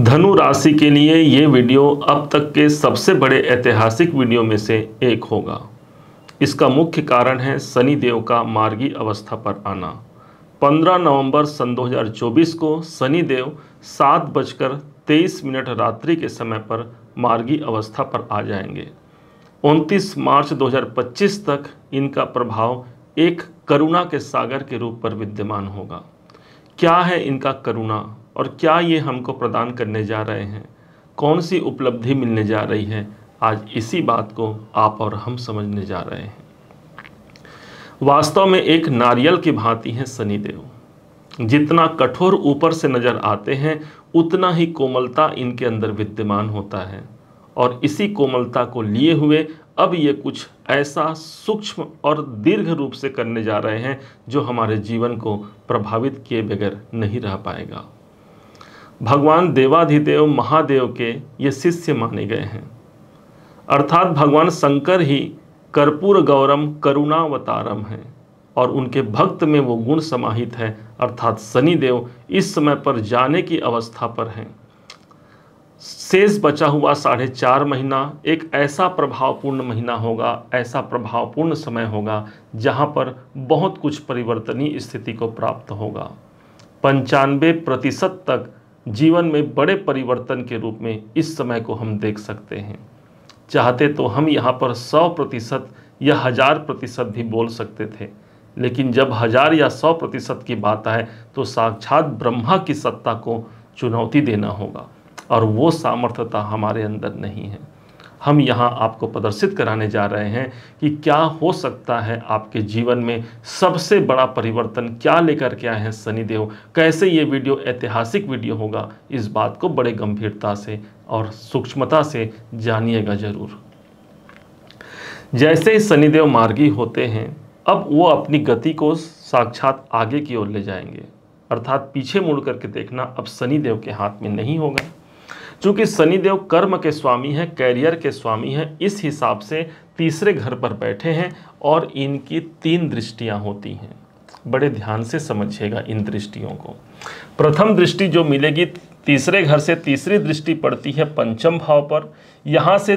धनु राशि के लिए ये वीडियो अब तक के सबसे बड़े ऐतिहासिक वीडियो में से एक होगा इसका मुख्य कारण है सनी देव का मार्गी अवस्था पर आना 15 नवंबर सन 2024 को सनी देव सात बजकर तेईस मिनट रात्रि के समय पर मार्गी अवस्था पर आ जाएंगे 29 मार्च 2025 तक इनका प्रभाव एक करुणा के सागर के रूप पर विद्यमान होगा क्या है इनका करुणा और क्या ये हमको प्रदान करने जा रहे हैं कौन सी उपलब्धि मिलने जा रही है आज इसी बात को आप और हम समझने जा रहे हैं वास्तव में एक नारियल की भांति हैं शनिदेव जितना कठोर ऊपर से नज़र आते हैं उतना ही कोमलता इनके अंदर विद्यमान होता है और इसी कोमलता को लिए हुए अब ये कुछ ऐसा सूक्ष्म और दीर्घ रूप से करने जा रहे हैं जो हमारे जीवन को प्रभावित किए बगैर नहीं रह पाएगा भगवान देवाधिदेव महादेव के ये शिष्य माने गए हैं अर्थात भगवान शंकर ही कर्पूर गौरम करुणावतारम हैं और उनके भक्त में वो गुण समाहित है अर्थात शनिदेव इस समय पर जाने की अवस्था पर हैं शेष बचा हुआ साढ़े चार महीना एक ऐसा प्रभावपूर्ण महीना होगा ऐसा प्रभावपूर्ण समय होगा जहाँ पर बहुत कुछ परिवर्तनीय स्थिति को प्राप्त होगा पंचानवे प्रतिशत तक जीवन में बड़े परिवर्तन के रूप में इस समय को हम देख सकते हैं चाहते तो हम यहाँ पर सौ प्रतिशत या हज़ार प्रतिशत भी बोल सकते थे लेकिन जब हज़ार या सौ प्रतिशत की बात आए तो साक्षात ब्रह्मा की सत्ता को चुनौती देना होगा और वो सामर्थ्यता हमारे अंदर नहीं है हम यहाँ आपको प्रदर्शित कराने जा रहे हैं कि क्या हो सकता है आपके जीवन में सबसे बड़ा परिवर्तन क्या लेकर के आए हैं शनिदेव कैसे ये वीडियो ऐतिहासिक वीडियो होगा इस बात को बड़े गंभीरता से और सूक्ष्मता से जानिएगा ज़रूर जैसे ही शनिदेव मार्गी होते हैं अब वो अपनी गति को साक्षात आगे की ओर ले जाएंगे अर्थात पीछे मुड़ करके देखना अब शनिदेव के हाथ में नहीं होगा चूंकि शनिदेव कर्म के स्वामी हैं कैरियर के स्वामी हैं इस हिसाब से तीसरे घर पर बैठे हैं और इनकी तीन दृष्टियां होती हैं बड़े ध्यान से समझिएगा इन दृष्टियों को प्रथम दृष्टि जो मिलेगी तीसरे घर से तीसरी दृष्टि पड़ती है पंचम भाव पर यहाँ से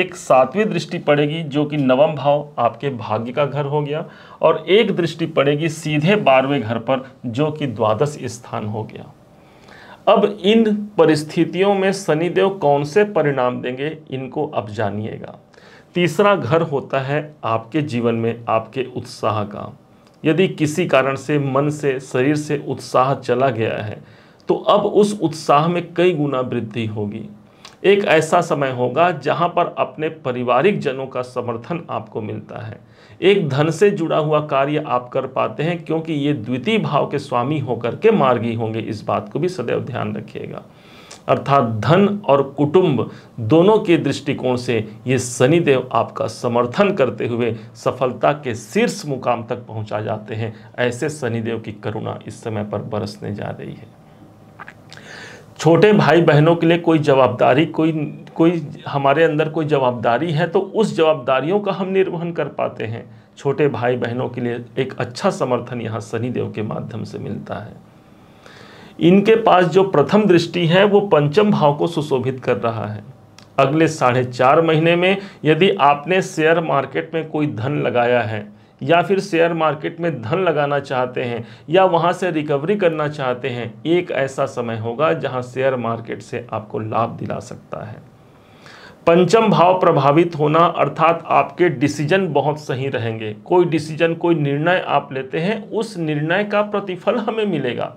एक सातवीं दृष्टि पड़ेगी जो कि नवम भाव आपके भाग्य का घर हो गया और एक दृष्टि पड़ेगी सीधे बारहवें घर पर जो कि द्वादश स्थान हो गया अब इन परिस्थितियों में शनिदेव कौन से परिणाम देंगे इनको अब जानिएगा तीसरा घर होता है आपके जीवन में आपके उत्साह का यदि किसी कारण से मन से शरीर से उत्साह चला गया है तो अब उस उत्साह में कई गुना वृद्धि होगी एक ऐसा समय होगा जहां पर अपने पारिवारिक जनों का समर्थन आपको मिलता है एक धन से जुड़ा हुआ कार्य आप कर पाते हैं क्योंकि ये द्वितीय भाव के स्वामी होकर के मार्गी होंगे इस बात को भी सदैव ध्यान रखिएगा अर्थात धन और कुटुंब दोनों के दृष्टिकोण से ये शनिदेव आपका समर्थन करते हुए सफलता के शीर्ष मुकाम तक पहुंचा जाते हैं ऐसे शनिदेव की करुणा इस समय पर बरसने जा रही है छोटे भाई बहनों के लिए कोई जवाबदारी कोई कोई हमारे अंदर कोई जवाबदारी है तो उस जवाबदारियों का हम निर्वहन कर पाते हैं छोटे भाई बहनों के लिए एक अच्छा समर्थन यहाँ शनिदेव के माध्यम से मिलता है इनके पास जो प्रथम दृष्टि है वो पंचम भाव को सुशोभित कर रहा है अगले साढ़े चार महीने में यदि आपने शेयर मार्केट में कोई धन लगाया है या फिर शेयर मार्केट में धन लगाना चाहते हैं या वहाँ से रिकवरी करना चाहते हैं एक ऐसा समय होगा जहाँ शेयर मार्केट से आपको लाभ दिला सकता है पंचम भाव प्रभावित होना अर्थात आपके डिसीजन बहुत सही रहेंगे कोई डिसीजन कोई निर्णय आप लेते हैं उस निर्णय का प्रतिफल हमें मिलेगा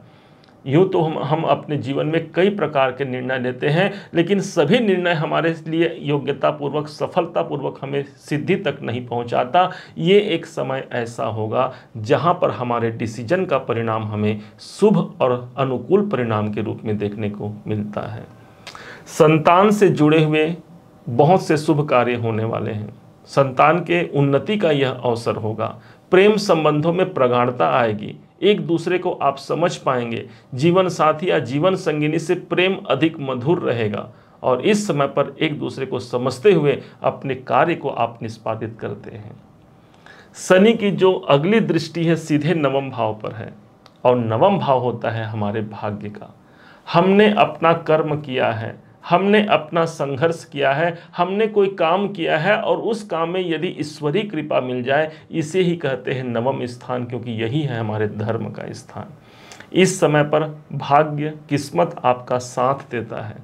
यूँ तो हम हम अपने जीवन में कई प्रकार के निर्णय लेते हैं लेकिन सभी निर्णय हमारे लिए योग्यतापूर्वक सफलतापूर्वक हमें सिद्धि तक नहीं पहुंचाता ये एक समय ऐसा होगा जहां पर हमारे डिसीजन का परिणाम हमें शुभ और अनुकूल परिणाम के रूप में देखने को मिलता है संतान से जुड़े हुए बहुत से शुभ कार्य होने वाले हैं संतान के उन्नति का यह अवसर होगा प्रेम संबंधों में प्रगाढ़ता आएगी एक दूसरे को आप समझ पाएंगे जीवन साथी या जीवन संगिनी से प्रेम अधिक मधुर रहेगा और इस समय पर एक दूसरे को समझते हुए अपने कार्य को आप निष्पादित करते हैं शनि की जो अगली दृष्टि है सीधे नवम भाव पर है और नवम भाव होता है हमारे भाग्य का हमने अपना कर्म किया है हमने अपना संघर्ष किया है हमने कोई काम किया है और उस काम में यदि ईश्वरीय कृपा मिल जाए इसे ही कहते हैं नवम स्थान क्योंकि यही है हमारे धर्म का स्थान इस समय पर भाग्य किस्मत आपका साथ देता है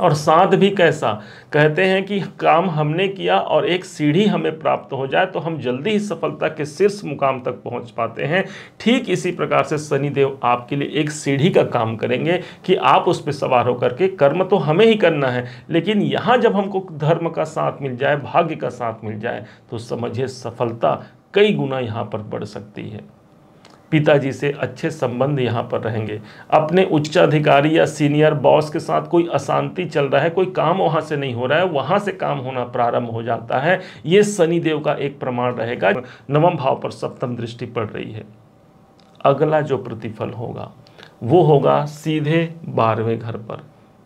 और साथ भी कैसा कहते हैं कि काम हमने किया और एक सीढ़ी हमें प्राप्त हो जाए तो हम जल्दी ही सफलता के शीर्ष मुकाम तक पहुंच पाते हैं ठीक इसी प्रकार से शनिदेव आपके लिए एक सीढ़ी का काम करेंगे कि आप उस पर सवार होकर के कर्म तो हमें ही करना है लेकिन यहाँ जब हमको धर्म का साथ मिल जाए भाग्य का साथ मिल जाए तो समझिए सफलता कई गुना यहाँ पर बढ़ सकती है पिताजी से अच्छे संबंध यहाँ पर रहेंगे अपने उच्चाधिकारी या सीनियर बॉस के साथ कोई अशांति चल रहा है कोई काम वहाँ से नहीं हो रहा है वहाँ से काम होना प्रारंभ हो जाता है ये शनिदेव का एक प्रमाण रहेगा नवम भाव पर सप्तम दृष्टि पड़ रही है अगला जो प्रतिफल होगा वो होगा सीधे बारहवें घर पर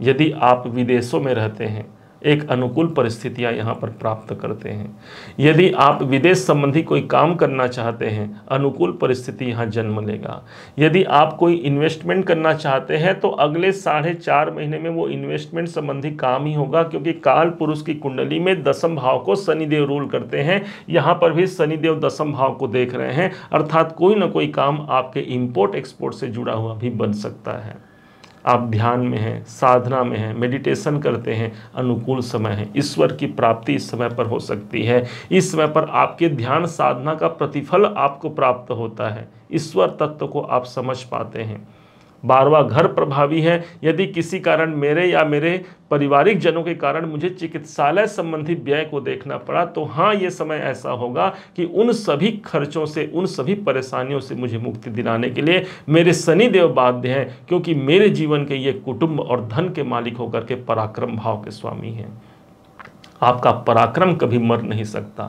यदि आप विदेशों में रहते हैं एक अनुकूल परिस्थितियां यहाँ पर प्राप्त करते हैं यदि आप विदेश संबंधी कोई काम करना चाहते हैं अनुकूल परिस्थिति यहाँ जन्म लेगा यदि आप कोई इन्वेस्टमेंट करना चाहते हैं तो अगले साढ़े चार महीने में वो इन्वेस्टमेंट संबंधी काम ही होगा क्योंकि काल पुरुष की कुंडली में दसम भाव को शनिदेव रूल करते हैं यहाँ पर भी शनिदेव दसम भाव को देख रहे हैं अर्थात कोई ना कोई काम आपके इम्पोर्ट एक्सपोर्ट से जुड़ा हुआ भी बन सकता है आप ध्यान में हैं साधना में हैं मेडिटेशन करते हैं अनुकूल समय है ईश्वर की प्राप्ति इस समय पर हो सकती है इस समय पर आपके ध्यान साधना का प्रतिफल आपको प्राप्त होता है ईश्वर तत्व को आप समझ पाते हैं बारवा घर प्रभावी है यदि किसी कारण मेरे या मेरे पारिवारिक जनों के कारण मुझे चिकित्सालय संबंधी व्यय को देखना पड़ा तो हाँ ये समय ऐसा होगा कि उन सभी खर्चों से उन सभी परेशानियों से मुझे मुक्ति दिलाने के लिए मेरे शनिदेव बाध्य हैं क्योंकि मेरे जीवन के ये कुटुंब और धन के मालिक होकर के पराक्रम भाव के स्वामी हैं आपका पराक्रम कभी मर नहीं सकता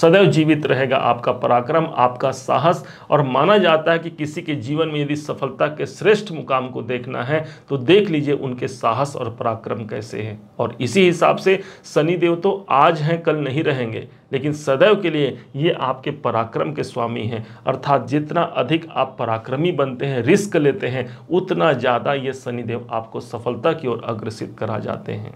सदैव जीवित रहेगा आपका पराक्रम आपका साहस और माना जाता है कि किसी के जीवन में यदि सफलता के श्रेष्ठ मुकाम को देखना है तो देख लीजिए उनके साहस और पराक्रम कैसे हैं और इसी हिसाब से शनिदेव तो आज हैं कल नहीं रहेंगे लेकिन सदैव के लिए ये आपके पराक्रम के स्वामी हैं अर्थात जितना अधिक आप पराक्रमी बनते हैं रिस्क लेते हैं उतना ज़्यादा ये शनिदेव आपको सफलता की ओर अग्रसित करा जाते हैं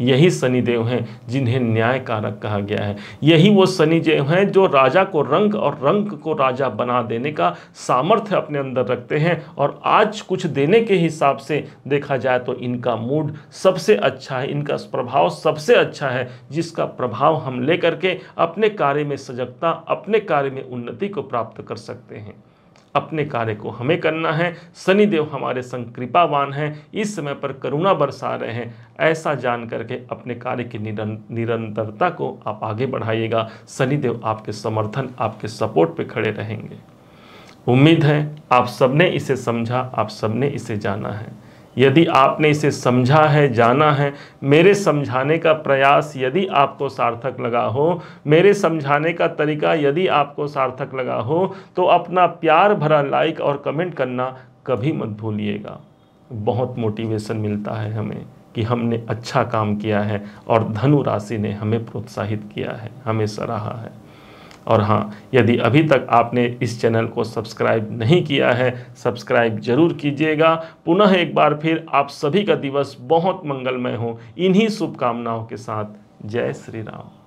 यही शनिदेव हैं जिन्हें न्याय कारक कहा गया है यही वो शनिदेव हैं जो राजा को रंग और रंग को राजा बना देने का सामर्थ्य अपने अंदर रखते हैं और आज कुछ देने के हिसाब से देखा जाए तो इनका मूड सबसे अच्छा है इनका प्रभाव सबसे अच्छा है जिसका प्रभाव हम लेकर के अपने कार्य में सजगता अपने कार्य में उन्नति को प्राप्त कर सकते हैं अपने कार्य को हमें करना है शनिदेव हमारे संग कृपावान हैं इस समय पर करुणा बरसा रहे हैं ऐसा जान करके अपने कार्य की निरंतरता को आप आगे बढ़ाइएगा शनिदेव आपके समर्थन आपके सपोर्ट पे खड़े रहेंगे उम्मीद है आप सबने इसे समझा आप सबने इसे जाना है यदि आपने इसे समझा है जाना है मेरे समझाने का प्रयास यदि आपको सार्थक लगा हो मेरे समझाने का तरीका यदि आपको सार्थक लगा हो तो अपना प्यार भरा लाइक और कमेंट करना कभी मत भूलिएगा बहुत मोटिवेशन मिलता है हमें कि हमने अच्छा काम किया है और धनु राशि ने हमें प्रोत्साहित किया है हमें सराहा है और हाँ यदि अभी तक आपने इस चैनल को सब्सक्राइब नहीं किया है सब्सक्राइब जरूर कीजिएगा पुनः एक बार फिर आप सभी का दिवस बहुत मंगलमय हो इन्हीं शुभकामनाओं के साथ जय श्री राम